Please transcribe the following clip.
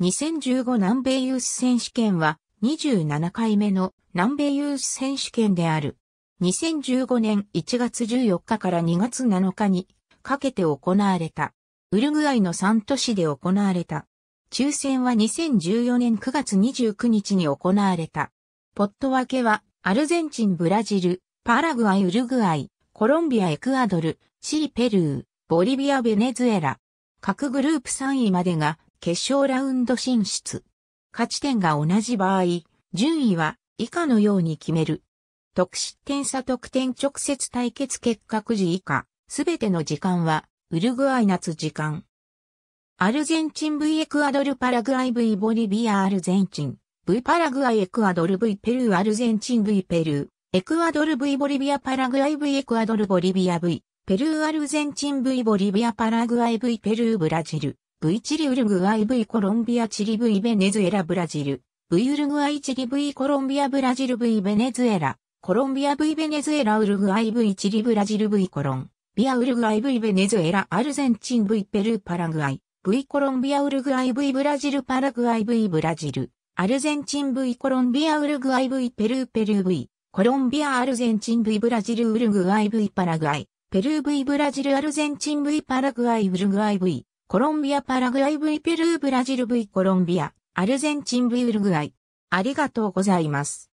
2015南米ユース選手権は27回目の南米ユース選手権である。2015年1月14日から2月7日にかけて行われた。ウルグアイの3都市で行われた。抽選は2014年9月29日に行われた。ポット分けはアルゼンチン、ブラジル、パラグアイ、ウルグアイ、コロンビア、エクアドル、チリ、ペルー、ボリビア、ベネズエラ。各グループ3位までが決勝ラウンド進出。勝ち点が同じ場合、順位は以下のように決める。得失点差得点直接対決結果9時以下、すべての時間は、ウルグアイ夏時間。アルゼンチン V エクアドルパラグアイ V ボリビアアルゼンチン V パラグアイエクアドル V ペルーアルゼンチン V ペルーエクアドル V ボリビアパラグアイ V エクアドルボリビア V ペルーアルゼンチン V ボリビアパラグアイ V ペルーブラジル V チリウルグアイ V コロンビアチリ V ベネズエラブラジル V ウルグアイチリ V コロンビアブラジル V ベネズエラコロンビア V ベネズエラウルグアイ V チリブラジル V コロンビアウルグアイ V ベネズエラアルゼンチン V ペルーパラグアイ V コロンビアウルグアイ V ブラジルパラグアイ V ブラジルアルゼンチン V コロンビアウルグアイ V ペルーペルー V コロンビアアルゼンチン V ブラジルウルグアイ V パラグアイペルー V ブラジルアルゼンチン V パラグアイウルグアイ V コロンビア、パラグアイ V ペルー、ブラジル V コロンビア、アルゼンチン V ウルグアイ。ありがとうございます。